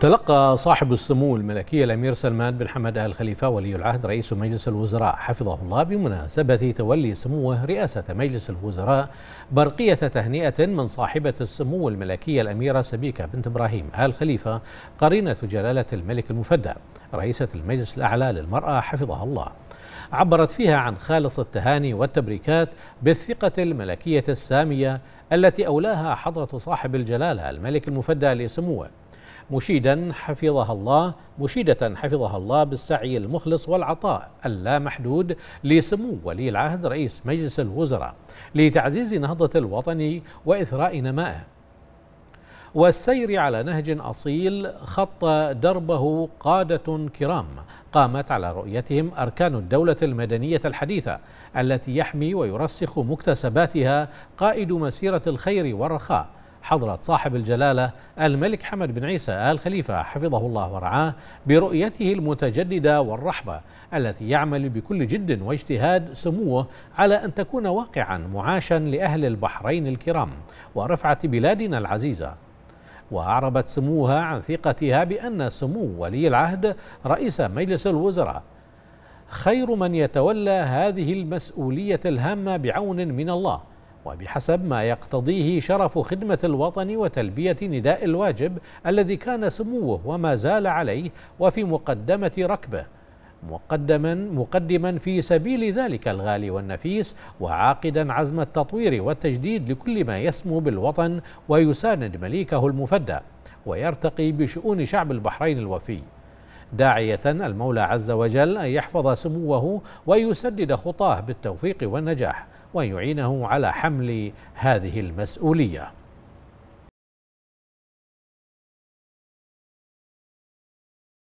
تلقى صاحب السمو الملكي الأمير سلمان بن حمد آل خليفة ولي العهد رئيس مجلس الوزراء حفظه الله بمناسبة تولي سموه رئاسة مجلس الوزراء برقية تهنئة من صاحبة السمو الملكية الأميرة سبيكة بنت إبراهيم آل خليفة قرينة جلالة الملك المفدى رئيسة المجلس الأعلى للمرأة حفظها الله عبرت فيها عن خالص التهاني والتبريكات بالثقة الملكية السامية التي أولاها حضرة صاحب الجلالة الملك المفدى لسموه مشيدا حفظها الله مشيدة حفظها الله بالسعي المخلص والعطاء اللامحدود لسمو ولي العهد رئيس مجلس الوزراء لتعزيز نهضة الوطن وإثراء نمائه والسير على نهج أصيل خط دربه قادة كرام قامت على رؤيتهم أركان الدولة المدنية الحديثة التي يحمي ويرسخ مكتسباتها قائد مسيرة الخير والرخاء حضرة صاحب الجلالة الملك حمد بن عيسى آل خليفة حفظه الله ورعاه برؤيته المتجددة والرحبة التي يعمل بكل جد واجتهاد سموه على أن تكون واقعا معاشا لأهل البحرين الكرام ورفعة بلادنا العزيزة وأعربت سموها عن ثقتها بأن سمو ولي العهد رئيس مجلس الوزراء خير من يتولى هذه المسؤولية الهامة بعون من الله وبحسب ما يقتضيه شرف خدمة الوطن وتلبية نداء الواجب الذي كان سموه وما زال عليه وفي مقدمة ركبه مقدما مقدما في سبيل ذلك الغالي والنفيس وعاقدا عزم التطوير والتجديد لكل ما يسمو بالوطن ويساند مليكه المفدى ويرتقي بشؤون شعب البحرين الوفي داعية المولى عز وجل أن يحفظ سموه ويسدد خطاه بالتوفيق والنجاح وأن يعينه على حمل هذه المسؤولية